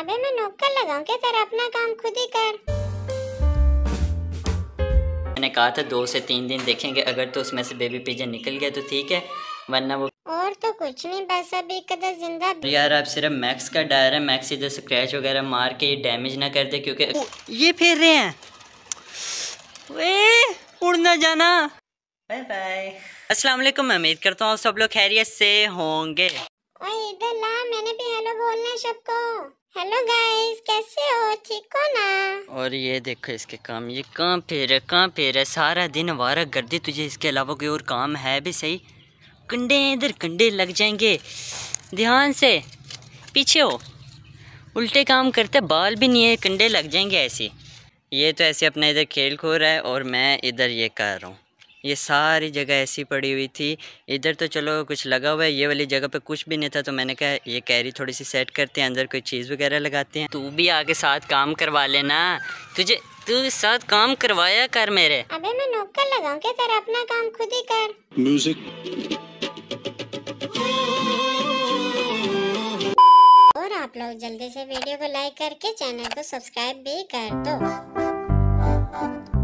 अबे मैं नौकर लगाऊं क्या तेरा अपना काम खुद ही कर मैंने कहा था दो से तीन दिन देखेंगे अगर तो उसमें से बेबी पिजन निकल गया तो ठीक है वरना वो और तो कुछ नहीं बस अभी कदर जिंदा यार आप सिर्फ मैक्स का डायर है मैक्स इधर स्क्रैच वगैरह मार के ये डैमेज ना कर दे क्योंकि ये फिर रहे हैं वे उड़ ना जाना बाय बाय अस्सलाम वालेकुम मैं उम्मीद करता हूँ सब लोग खैरियत से होंगे ओए इधर ला मैंने भी हेलो बोलना है सबको हेलो गाइस कैसे हो ठीक हो ना और ये देखो इसके काम ये काम फिर काम फिर सारा दिन वारा गर्दी तुझे इसके अलावा कोई और काम है भी सही कंडे इधर कंडे लग जाएंगे ध्यान से पीछे हो उल्टे काम करते बाल भी नहीं है कंडे लग जाएंगे ऐसे ये तो ऐसे अपना इधर खेल खो रहा है और मैं इधर ये कर रहा हूँ ये सारी जगह ऐसी पड़ी हुई थी इधर तो चलो कुछ लगा हुआ है ये वाली जगह पे कुछ भी नहीं था तो मैंने कहा ये कैरी थोड़ी सी सेट करते हैं अंदर कोई चीज़ वगैरह लगाते हैं तू भी आगे साथ काम करवा लेना तुझे तू साथ काम करवाया कर मेरे अबे मैं नौकर लगाऊं क्या तेरा अपना काम खुद ही कर म्यूजिक आप लोग जल्दी से वीडियो को लाइक करके चैनल को सब्सक्राइब भी कर दो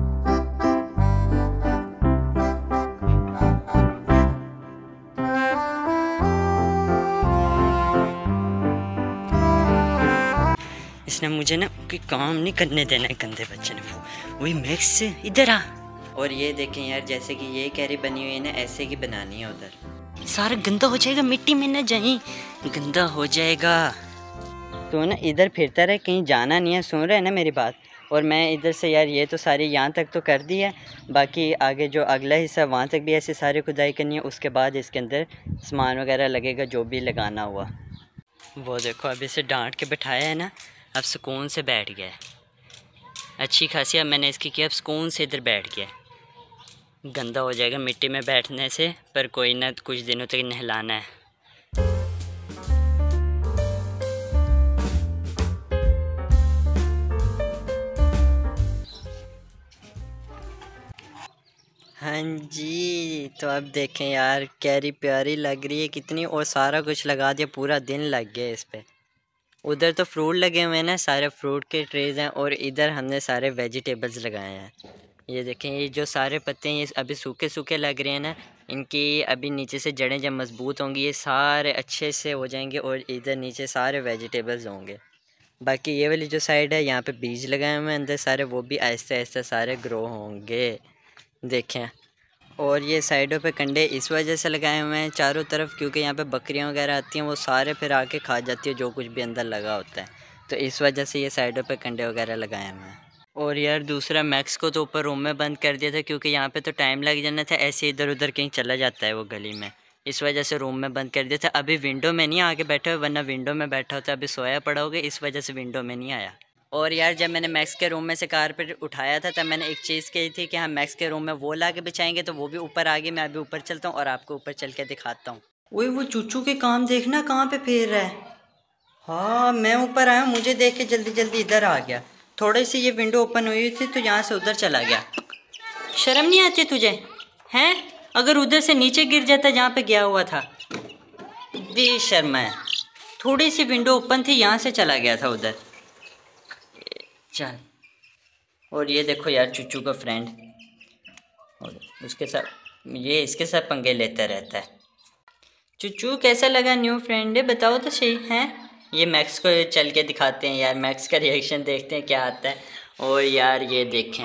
इसने मुझे ना कोई काम नहीं करने देना है गंदे बच्चे ने वो वही मैक्स इधर आ और ये देखें यार जैसे कि ये कैरी बनी हुई है ना ऐसे की बनानी है उधर सारा गंदा हो जाएगा मिट्टी में ना जाए गंदा हो जाएगा तो ना इधर फिरता रहे कहीं जाना नहीं है सुन रहे हैं ना मेरी बात और मैं इधर से यार ये तो सारी यहाँ तक तो कर दी है बाकी आगे जो अगला हिस्सा वहाँ तक भी ऐसे सारी खुदाई करनी है उसके बाद इसके अंदर सामान वगैरह लगेगा जो भी लगाना हुआ वो देखो अभी इसे डांट के बैठाया है ना अब सुकून से बैठ गया अच्छी खासी अब मैंने इसकी किया अब सुकून से इधर बैठ गया गंदा हो जाएगा मिट्टी में बैठने से पर कोई ना कुछ दिनों तक नहलाना है हाँ जी तो अब देखें यार कैरी प्यारी लग रही है कितनी और सारा कुछ लगा दिया पूरा दिन लग गया इस पर उधर तो फ्रूट लगे हुए हैं ना सारे फ्रूट के ट्रेज हैं और इधर हमने सारे वेजिटेबल्स लगाए हैं ये देखें ये जो सारे पत्ते हैं ये अभी सूखे सूखे लग रहे हैं ना इनकी अभी नीचे से जड़ें जब मजबूत होंगी ये सारे अच्छे से हो जाएंगे और इधर नीचे सारे वेजिटेबल्स होंगे बाकी ये वाली जो साइड है यहाँ पे बीज लगाए हुए हैं अंदर सारे वो भी आहिस्ते आहिस्ते सारे ग्रो होंगे देखें और ये साइडों पे कंडे इस वजह से लगाए हुए हैं चारों तरफ क्योंकि यहाँ पे बकरियाँ वगैरह आती हैं वो सारे फिर आके खा जाती है जो कुछ भी अंदर लगा होता है तो इस वजह से ये साइडों पे कंडे वगैरह लगाए हुए हैं और यार दूसरा मैक्स को तो ऊपर रूम में बंद कर दिया था क्योंकि यहाँ पर तो टाइम लग जाना था ऐसे इधर उधर कहीं चला जाता है वो गली में इस वजह से रूम में बंद कर दिया था अभी विंडो में नहीं आके बैठे हुए वरना विंडो में बैठा होता अभी सोया पड़ा होगा इस वजह से विंडो में नहीं आया और यार जब मैंने मैक्स के रूम में से कारपेट उठाया था तब मैंने एक चीज़ कही थी कि हम हाँ, मैक्स के रूम में वो ला के बिछाएंगे तो वो भी ऊपर आ गई मैं अभी ऊपर चलता हूँ और आपको ऊपर चल के दिखाता हूँ वही वो चूचू के काम देखना कहाँ पे फेर रहा है हाँ मैं ऊपर आया हूँ मुझे देख के जल्दी जल्दी इधर आ गया थोड़ी सी ये विंडो ओपन हुई थी तो यहाँ से उधर चला गया शर्म नहीं आती तुझे हैं अगर उधर से नीचे गिर जाता जहाँ पे गया हुआ था बेशर्मा है थोड़ी सी विंडो ओपन थी यहाँ से चला गया था उधर चल और ये देखो यार चुचू का फ्रेंड और उसके साथ ये इसके साथ पंगे लेता रहता है चुचू कैसा लगा न्यू फ्रेंड है बताओ तो सही हैं ये मैक्स को चल के दिखाते हैं यार मैक्स का रिएक्शन देखते हैं क्या आता है और यार ये देखें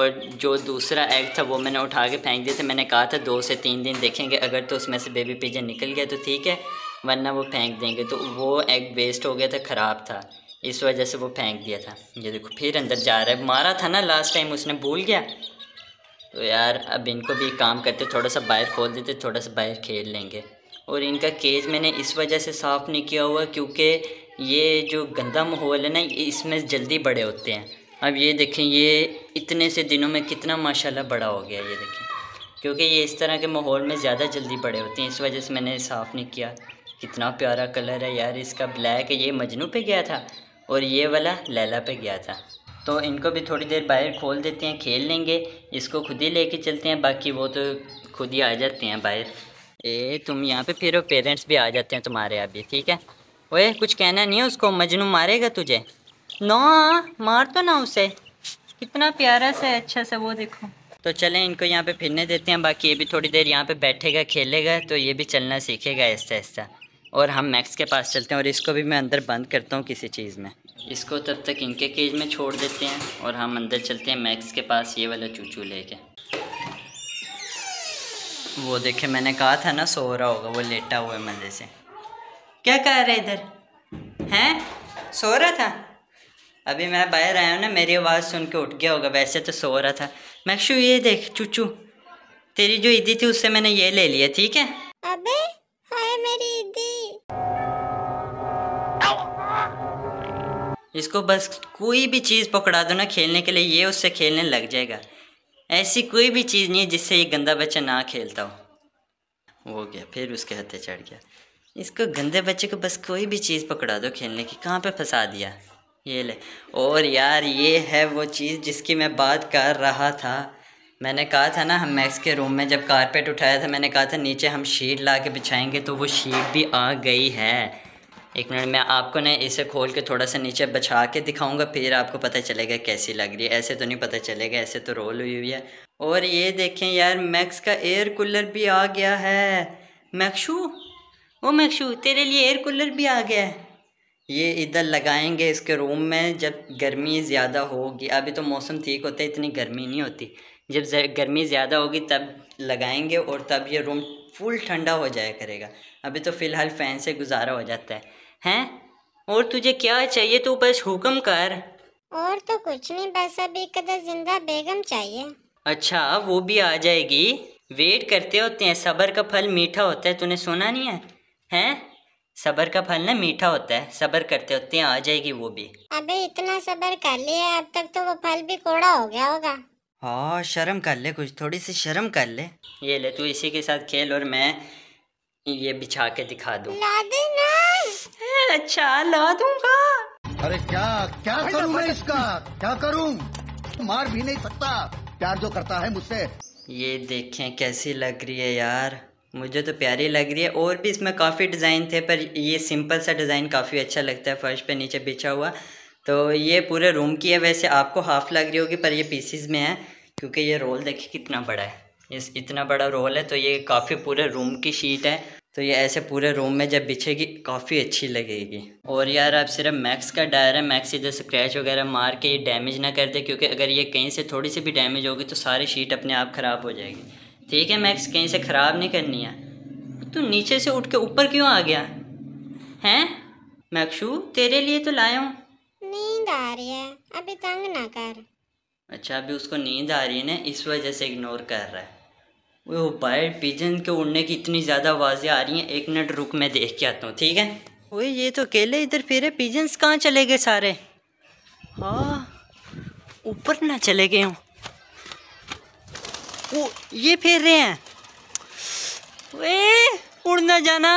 और जो दूसरा एग था वो मैंने उठा के फेंक दिया था मैंने कहा था दो से तीन दिन देखेंगे अगर तो उसमें से बेबी पिजन निकल गया तो ठीक है वरना वो फेंक देंगे तो वो एग वेस्ट हो गया था ख़राब था इस वजह से वो फेंक दिया था ये देखो फिर अंदर जा रहा है मारा था ना लास्ट टाइम उसने भूल गया तो यार अब इनको भी काम करते थोड़ा सा बाहर खोल देते थोड़ा सा बाहर खेल लेंगे और इनका केज मैंने इस वजह से साफ़ नहीं किया हुआ क्योंकि ये जो गंदा माहौल है ना इसमें जल्दी बड़े होते हैं अब ये देखें ये इतने से दिनों में कितना माशाल्लाह बड़ा हो गया ये देखें क्योंकि ये इस तरह के माहौल में ज़्यादा जल्दी बड़े होते हैं इस वजह से मैंने साफ़ नहीं किया कितना प्यारा कलर है यार इसका ब्लैक है ये मजनू पे गया था और ये वाला लैला पे गया था तो इनको भी थोड़ी देर बाहर खोल देते हैं खेल लेंगे इसको खुद ही लेके चलते हैं बाकी वो तो खुद ही आ जाते हैं बाहर ए तुम यहाँ पे फिर पेरेंट्स भी आ जाते हैं तुम्हारे अभी ठीक है ओए कुछ कहना नहीं है उसको मजनू मारेगा तुझे ना मार तो ना उसे कितना प्यारा सा अच्छा सा वो देखो तो चलें इनको यहाँ पे फिरने देते हैं बाकी ये भी थोड़ी देर यहाँ पे बैठेगा खेलेगा तो ये भी चलना सीखेगा ऐसा ऐसा और हम मैक्स के पास चलते हैं और इसको भी मैं अंदर बंद करता हूँ किसी चीज़ में इसको तब तक इनके केज में छोड़ देते हैं और हम अंदर चलते हैं मैक्स के पास ये वाला चूचू लेके वो देखे मैंने कहा था ना सो रहा होगा वो लेटा हुआ है मज़े से क्या कह रहा है इधर हैं सो रहा था अभी मैं बाहर आया हूँ ना मेरी आवाज़ सुन के उठ गया होगा वैसे तो सो रहा था मैक्शू ये देख चूचू तेरी जो ईदी थी उससे मैंने ये ले लिया ठीक है इसको बस कोई भी चीज़ पकड़ा दो ना खेलने के लिए ये उससे खेलने लग जाएगा ऐसी कोई भी चीज़ नहीं है जिससे ये गंदा बच्चा ना खेलता हो वो गया फिर उसके हथे चढ़ गया इसको गंदे बच्चे को बस कोई भी चीज़ पकड़ा दो खेलने की कहाँ पे फंसा दिया ये ले और यार ये है वो चीज़ जिसकी मैं बात कर रहा था मैंने कहा था ना हम मैक्स के रूम में जब कारपेट उठाया था मैंने कहा था नीचे हम शीट ला के बिछाएंगे तो वो शीट भी आ गई है एक मिनट मैं आपको ना इसे खोल के थोड़ा सा नीचे बछा के दिखाऊंगा फिर आपको पता चलेगा कैसी लग रही है ऐसे तो नहीं पता चलेगा ऐसे तो रोल हुई हुई है और ये देखें यार मैक्स का एयर कूलर भी आ गया है मैक्शू ओ मैक्शू तेरे लिए एयर कूलर भी आ गया है ये इधर लगाएंगे इसके रूम में जब गर्मी ज़्यादा होगी अभी तो मौसम ठीक होता है इतनी गर्मी नहीं होती जब गर्मी ज़्यादा होगी तब लगाएंगे और तब ये रूम फुल ठंडा हो जाया करेगा अभी तो फ़िलहाल फ़ैन से गुजारा हो जाता है हैं और तुझे क्या चाहिए तू बस हुक्म कर और तो कुछ नहीं बस अभी कदर जिंदा बेगम चाहिए अच्छा वो भी आ जाएगी वेट करते होते हैं सबर का फल मीठा होता है तूने सुना नहीं है हैं सबर का फल ना मीठा होता है सबर करते होते हैं आ जाएगी वो भी अबे इतना सबर कर लिया अब तक तो वो फल भी कोड़ा हो गया होगा हाँ शर्म कर ले कुछ थोड़ी सी शर्म कर ले ये ले तू इसी के साथ खेल और मैं ये बिछा के दिखा दूँ अच्छा ला दूंगा अरे क्या क्या करूं मैं इसका क्या करूं मार भी नहीं सकता प्यार जो करता है मुझसे ये देखें कैसी लग रही है यार मुझे तो प्यारी लग रही है और भी इसमें काफ़ी डिज़ाइन थे पर ये सिंपल सा डिज़ाइन काफ़ी अच्छा लगता है फर्श पे नीचे बिछा हुआ तो ये पूरे रूम की है वैसे आपको हाफ लग रही होगी पर ये पीसीज में है क्योंकि ये रोल देखिए कितना बड़ा है इस इतना बड़ा रोल है तो ये काफ़ी पूरे रूम की शीट है तो ये ऐसे पूरे रूम में जब बिछेगी काफ़ी अच्छी लगेगी और यार आप सिर्फ मैक्स का डायर है मैक्स इधर स्क्रैच वगैरह मार के ये डैमेज ना कर दे क्योंकि अगर ये कहीं से थोड़ी सी भी डैमेज होगी तो सारी शीट अपने आप ख़राब हो जाएगी ठीक है मैक्स कहीं से ख़राब नहीं करनी है तू तो नीचे से उठ के ऊपर क्यों आ गया हैं मैक्सू तेरे लिए तो लाया हूँ नींद आ रही है अभी तंग ना कर अच्छा अभी उसको नींद आ रही है ना इस वजह से इग्नोर कर रहा है वो बर्ड पिजन के उड़ने की इतनी ज़्यादा आवाज़ें आ रही हैं एक मिनट रुक मैं देख के आता हूँ ठीक है ओए ये तो केले इधर फिरे पिजन्स कहाँ चले गए सारे हाँ ऊपर ना चले गए हूँ वो ये फेर रहे हैं वे उड़ना जाना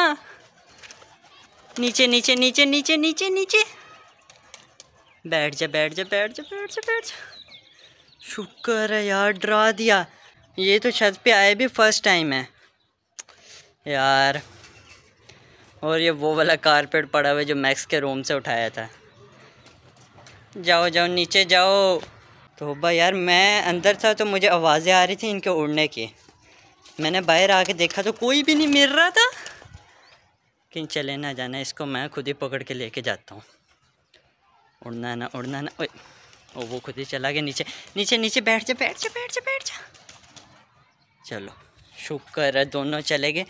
नीचे नीचे नीचे नीचे नीचे नीचे बैठ जा बैठ जा बैठ जा बैठ जा बैठ जा शुक्र है यार डरा दिया ये तो छत पे आए भी फर्स्ट टाइम है यार और ये वो वाला कारपेट पड़ा हुआ है जो मैक्स के रूम से उठाया था जाओ जाओ नीचे जाओ तो भाई यार मैं अंदर था तो मुझे आवाज़ें आ रही थी इनके उड़ने की मैंने बाहर आके देखा तो कोई भी नहीं मिल रहा था लेकिन चले ना जाना इसको मैं खुद ही पकड़ के लेके जाता हूँ उड़ना ना उड़ना ना ओ वो खुद ही चला गया नीचे नीचे नीचे बैठ जा बैठ जा बैठ जा बैठ जा चलो शुक्र है दोनों चले गए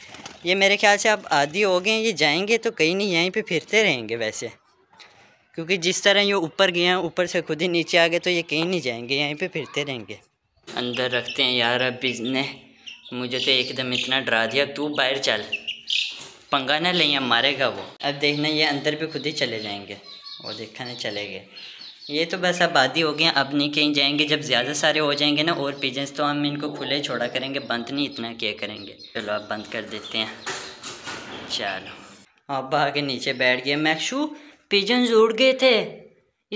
ये मेरे ख्याल से अब आदि हो गए ये जाएंगे तो कहीं नहीं यहीं पे फिरते रहेंगे वैसे क्योंकि जिस तरह ये ऊपर गए हैं ऊपर से खुद ही नीचे आ गए तो ये कहीं नहीं जाएंगे यहीं पे फिरते रहेंगे अंदर रखते हैं यार अब इसने मुझे तो एकदम इतना डरा दिया तू बाहर चल पंगा ना लें मारेगा वो अब देखना ये अंदर भी खुद ही चले जाएँगे और देखा नहीं चले गए ये तो बस अब आदि हो गए नहीं कहीं जाएंगे जब ज़्यादा सारे हो जाएंगे ना और पिजन्स तो हम इनको खुले छोड़ा करेंगे बंद नहीं इतना क्या करेंगे चलो अब बंद कर देते हैं चलो अब आगे नीचे बैठ गए मैक्शू पिजन्स उड़ गए थे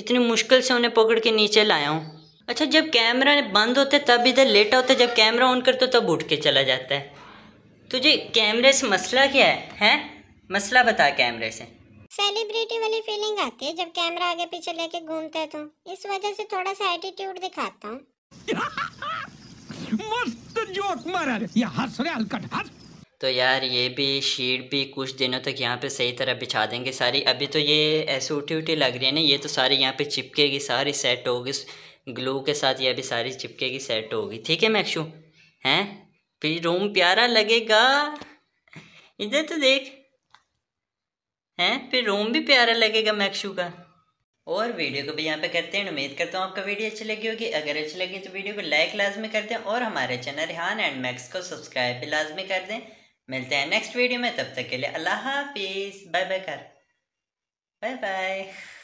इतनी मुश्किल से उन्हें पकड़ के नीचे लाया हूँ अच्छा जब कैमरा बंद होते तब इधर लेटा होता जब कैमरा ऑन करते तब उठ के चला जाता है तुझे तो कैमरे से मसला क्या है हैं मसला बता कैमरे से सेलिब्रिटी वाली फीलिंग आती है जब कैमरा आगे पीछे लेके घूमते तो इस वजह से थोड़ा सा एटीट्यूड दिखाता हूँ मस्त जोक मारा ये हंस रहे हलकट हंस तो यार ये भी शीट भी कुछ दिनों तक यहाँ पे सही तरह बिछा देंगे सारी अभी तो ये ऐसी उठी उठी लग रही है ना ये तो सारी यहाँ पे चिपकेगी सारी सेट होगी ग्लू के साथ ये अभी सारी चिपकेगी सेट होगी ठीक है मैक्शू हैं फिर रूम प्यारा लगेगा इधर तो देख हैं फिर रूम भी प्यारा लगेगा मैक्शू का और वीडियो को भी यहाँ पे करते हैं उम्मीद करता हूँ आपका वीडियो अच्छी लगी होगी अगर अच्छी लगी तो वीडियो को लाइक लाजमी कर दें और हमारे चैनल रिहान एंड मैक्स को सब्सक्राइब भी लाजमी कर दें मिलते हैं नेक्स्ट वीडियो में तब तक के लिए अल्लाह हाफिज़ बाय बाय कर बाय बाय